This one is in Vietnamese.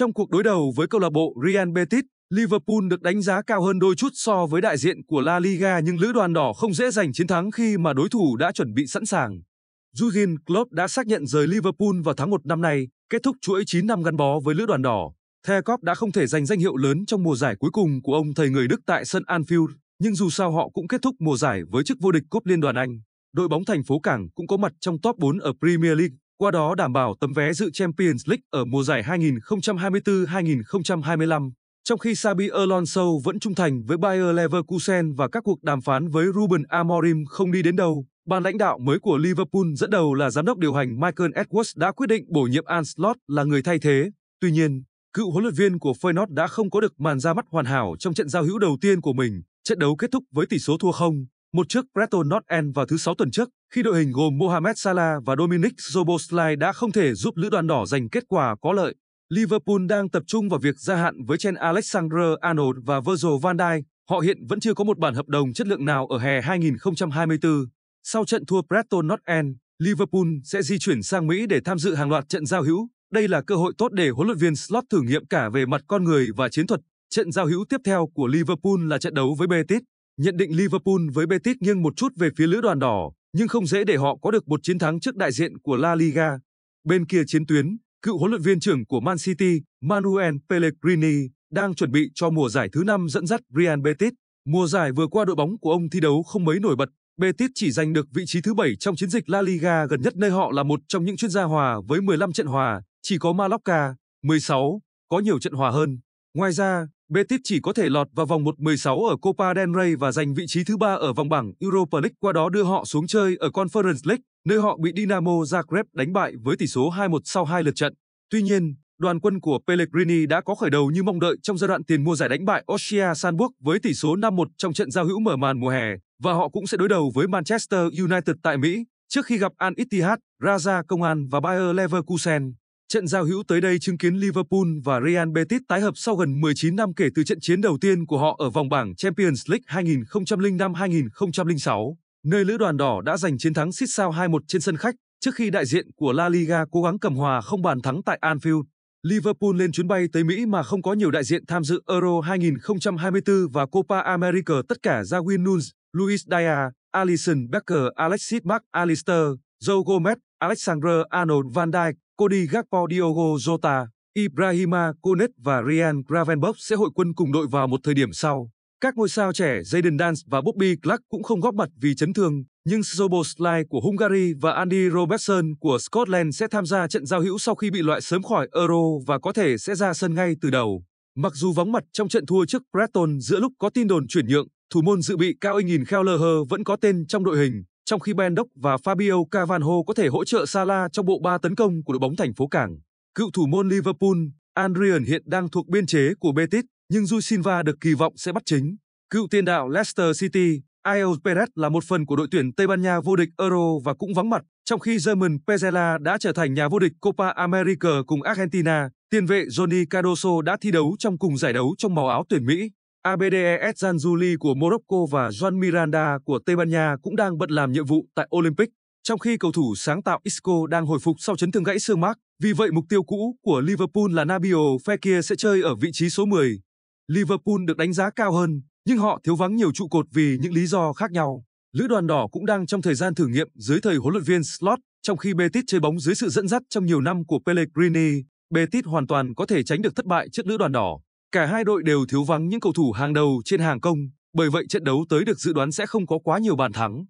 Trong cuộc đối đầu với câu lạc bộ Real Betis, Liverpool được đánh giá cao hơn đôi chút so với đại diện của La Liga nhưng lữ đoàn đỏ không dễ giành chiến thắng khi mà đối thủ đã chuẩn bị sẵn sàng. Jurgen Klopp đã xác nhận rời Liverpool vào tháng 1 năm nay, kết thúc chuỗi 9 năm gắn bó với lữ đoàn đỏ. The Kop đã không thể giành danh hiệu lớn trong mùa giải cuối cùng của ông thầy người Đức tại sân Anfield, nhưng dù sao họ cũng kết thúc mùa giải với chức vô địch Cúp Liên đoàn Anh. Đội bóng thành phố Cảng cũng có mặt trong top 4 ở Premier League qua đó đảm bảo tấm vé dự Champions League ở mùa giải 2024-2025. Trong khi Xabi Alonso vẫn trung thành với Bayer Leverkusen và các cuộc đàm phán với Ruben Amorim không đi đến đâu, ban lãnh đạo mới của Liverpool dẫn đầu là giám đốc điều hành Michael Edwards đã quyết định bổ nhiệm Arne Slot là người thay thế. Tuy nhiên, cựu huấn luyện viên của Feyenoord đã không có được màn ra mắt hoàn hảo trong trận giao hữu đầu tiên của mình, trận đấu kết thúc với tỷ số thua không một trước Preston North End vào thứ sáu tuần trước, khi đội hình gồm Mohamed Salah và Dominic Szoboslai đã không thể giúp Lữ đoàn đỏ giành kết quả có lợi. Liverpool đang tập trung vào việc gia hạn với Chen Alexander-Arnold và Virgil van Dijk. Họ hiện vẫn chưa có một bản hợp đồng chất lượng nào ở hè 2024. Sau trận thua Preston North End, Liverpool sẽ di chuyển sang Mỹ để tham dự hàng loạt trận giao hữu. Đây là cơ hội tốt để huấn luyện viên Slot thử nghiệm cả về mặt con người và chiến thuật. Trận giao hữu tiếp theo của Liverpool là trận đấu với Betis. Nhận định Liverpool với Betis nghiêng một chút về phía lữ đoàn đỏ, nhưng không dễ để họ có được một chiến thắng trước đại diện của La Liga. Bên kia chiến tuyến, cựu huấn luyện viên trưởng của Man City, Manuel Pellegrini, đang chuẩn bị cho mùa giải thứ năm dẫn dắt Real Betis. Mùa giải vừa qua đội bóng của ông thi đấu không mấy nổi bật, Betis chỉ giành được vị trí thứ bảy trong chiến dịch La Liga gần nhất nơi họ là một trong những chuyên gia hòa với 15 trận hòa, chỉ có Mallorca 16 có nhiều trận hòa hơn. Ngoài ra, Betis chỉ có thể lọt vào vòng 1/16 ở Copa del Rey và giành vị trí thứ ba ở vòng bảng Europa League qua đó đưa họ xuống chơi ở Conference League, nơi họ bị Dinamo Zagreb đánh bại với tỷ số 2-1 sau hai lượt trận. Tuy nhiên, đoàn quân của Pellegrini đã có khởi đầu như mong đợi trong giai đoạn tiền mùa giải đánh bại Austria Sanburg với tỷ số 5-1 trong trận giao hữu mở màn mùa hè và họ cũng sẽ đối đầu với Manchester United tại Mỹ trước khi gặp Al Ittihad, Raja Công an và Bayer Leverkusen. Trận giao hữu tới đây chứng kiến Liverpool và Real Betis tái hợp sau gần 19 năm kể từ trận chiến đầu tiên của họ ở vòng bảng Champions League 2005-2006, nơi lữ đoàn đỏ đã giành chiến thắng xít sao 2-1 trên sân khách trước khi đại diện của La Liga cố gắng cầm hòa không bàn thắng tại Anfield. Liverpool lên chuyến bay tới Mỹ mà không có nhiều đại diện tham dự Euro 2024 và Copa America tất cả ra Win Nunes, Luis Diaz, Alisson Becker, Alexis Mac Alister, Joe Gomez, Alexander Arnold Van Dijk, Cody Gakpo Diogo Jota, Ibrahima Konet và Ryan Gravenberch sẽ hội quân cùng đội vào một thời điểm sau. Các ngôi sao trẻ Jaden Dance và Bobby Clark cũng không góp mặt vì chấn thương, nhưng Szoboslai của Hungary và Andy Robertson của Scotland sẽ tham gia trận giao hữu sau khi bị loại sớm khỏi Euro và có thể sẽ ra sân ngay từ đầu. Mặc dù vắng mặt trong trận thua trước Preston giữa lúc có tin đồn chuyển nhượng, thủ môn dự bị Cao Ingin Kheo Lơ vẫn có tên trong đội hình trong khi Ben Dock và Fabio Cavanho có thể hỗ trợ Salah trong bộ ba tấn công của đội bóng thành phố Cảng. Cựu thủ môn Liverpool, Adrian hiện đang thuộc biên chế của Betis, nhưng Jui Silva được kỳ vọng sẽ bắt chính. Cựu tiền đạo Leicester City, Ayoz Perez là một phần của đội tuyển Tây Ban Nha vô địch Euro và cũng vắng mặt, trong khi German Pezela đã trở thành nhà vô địch Copa America cùng Argentina, tiền vệ Johnny Cardoso đã thi đấu trong cùng giải đấu trong màu áo tuyển Mỹ. ABDE Ezan của Morocco và Juan Miranda của Tây Ban Nha cũng đang bận làm nhiệm vụ tại Olympic, trong khi cầu thủ sáng tạo Isco đang hồi phục sau chấn thương gãy xương mác. Vì vậy mục tiêu cũ của Liverpool là Nabil Fekir sẽ chơi ở vị trí số 10. Liverpool được đánh giá cao hơn, nhưng họ thiếu vắng nhiều trụ cột vì những lý do khác nhau. Lữ đoàn đỏ cũng đang trong thời gian thử nghiệm dưới thời huấn luyện viên Slot, trong khi Betis chơi bóng dưới sự dẫn dắt trong nhiều năm của Pellegrini, Betis hoàn toàn có thể tránh được thất bại trước lữ đoàn đỏ. Cả hai đội đều thiếu vắng những cầu thủ hàng đầu trên hàng công, bởi vậy trận đấu tới được dự đoán sẽ không có quá nhiều bàn thắng.